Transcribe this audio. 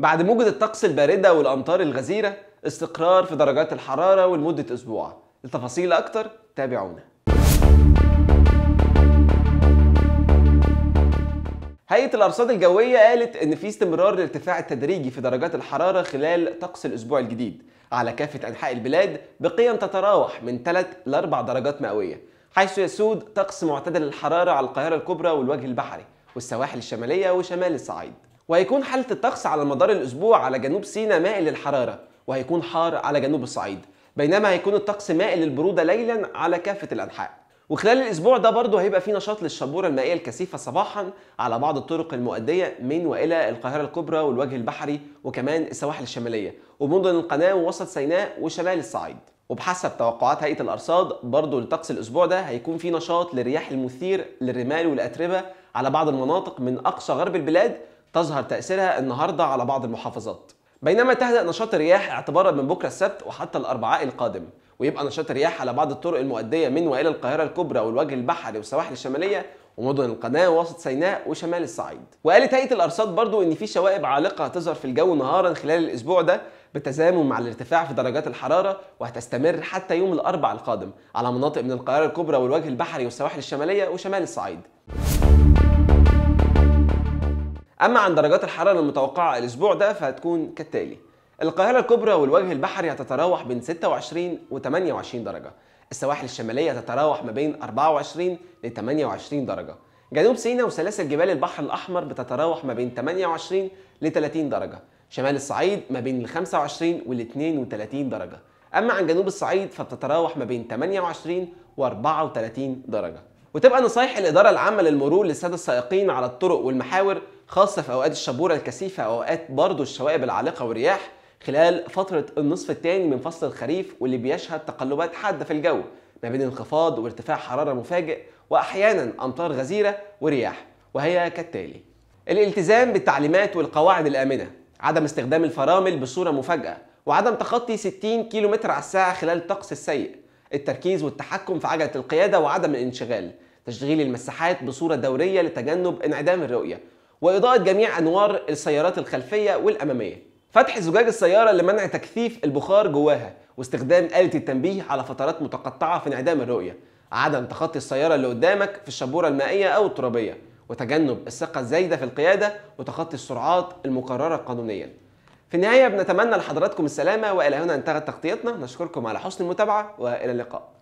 بعد موجة الطقس الباردة والأمطار الغزيرة استقرار في درجات الحرارة ولمدة أسبوع التفاصيل أكتر تابعونا هيئة الأرصاد الجوية قالت إن في استمرار الارتفاع التدريجي في درجات الحرارة خلال طقس الأسبوع الجديد على كافة أنحاء البلاد بقيم تتراوح من 3 ل 4 درجات مئوية حيث يسود طقس معتدل الحرارة على القاهرة الكبرى والوجه البحري والسواحل الشمالية وشمال الصعيد وهيكون حالة الطقس على مدار الأسبوع على جنوب سيناء مائل للحرارة وهيكون حار على جنوب الصعيد بينما هيكون الطقس مائل للبرودة ليلا على كافة الأنحاء وخلال الأسبوع ده برضه هيبقى في نشاط للشبورة المائية الكثيفة صباحا على بعض الطرق المؤدية من وإلى القاهرة الكبرى والوجه البحري وكمان السواحل الشمالية ومدن القناة ووسط سيناء وشمال الصعيد وبحسب توقعات هيئة الأرصاد برضه لطقس الأسبوع ده هيكون في نشاط للرياح المثير للرمال والأتربة على بعض المناطق من أقصى غرب البلاد تظهر تأثيرها النهاردة على بعض المحافظات بينما تهدأ نشاط الرياح اعتبارا من بكرة السبت وحتى الأربعاء القادم ويبقى نشاط الرياح على بعض الطرق المؤدية من وإلى القاهرة الكبرى والوجه البحري والسواحل الشمالية ومدن القناة ووسط سيناء وشمال الصعيد وقالت هيئة الأرصاد برضو إن في شوائب عالقة هتظهر في الجو نهارا خلال الأسبوع ده بتزامن مع الارتفاع في درجات الحرارة وهتستمر حتى يوم الأربع القادم على مناطق من القاهرة الكبرى والوجه البحري والسواحل الشمالية وشمال الصعيد أما عن درجات الحرارة المتوقعة الأسبوع ده فهتكون كالتالي القاهرة الكبرى والوجه البحري هتتراوح بين 26 و 28 درجة السواحل الشمالية تتراوح ما بين 24 ل 28 درجة جنوب سيناء وسلاسل جبال البحر الأحمر بتتراوح ما بين 28 ل 30 درجة شمال الصعيد ما بين 25 وال 32 درجة أما عن جنوب الصعيد فبتتراوح ما بين 28 و 34 درجة وتبقى نصايح الإدارة العامة للمرور للسادة السائقين على الطرق والمحاور خاصة في أوقات الشبورة الكثيفة أو أوقات برضه الشوائب العالقة والرياح خلال فترة النصف الثاني من فصل الخريف واللي بيشهد تقلبات حادة في الجو ما بين انخفاض وارتفاع حرارة مفاجئ وأحيانا أمطار غزيرة ورياح وهي كالتالي الالتزام بالتعليمات والقواعد الآمنة عدم استخدام الفرامل بصورة مفاجئة وعدم تخطي 60 متر على الساعة خلال الطقس السيء التركيز والتحكم في عجلة القيادة وعدم الانشغال تشغيل المساحات بصورة دورية لتجنب انعدام الرؤية واضاءه جميع انوار السيارات الخلفيه والاماميه فتح زجاج السياره لمنع تكثيف البخار جواها واستخدام آلة التنبيه على فترات متقطعة في انعدام الرؤية عدم تخطي السيارة اللي قدامك في الشبورة المائية أو الترابية وتجنب الثقة الزايدة في القيادة وتخطي السرعات المقررة قانونيا في النهاية بنتمنى لحضراتكم السلامة وإلى هنا انتهت تغطيتنا نشكركم على حسن المتابعة وإلى اللقاء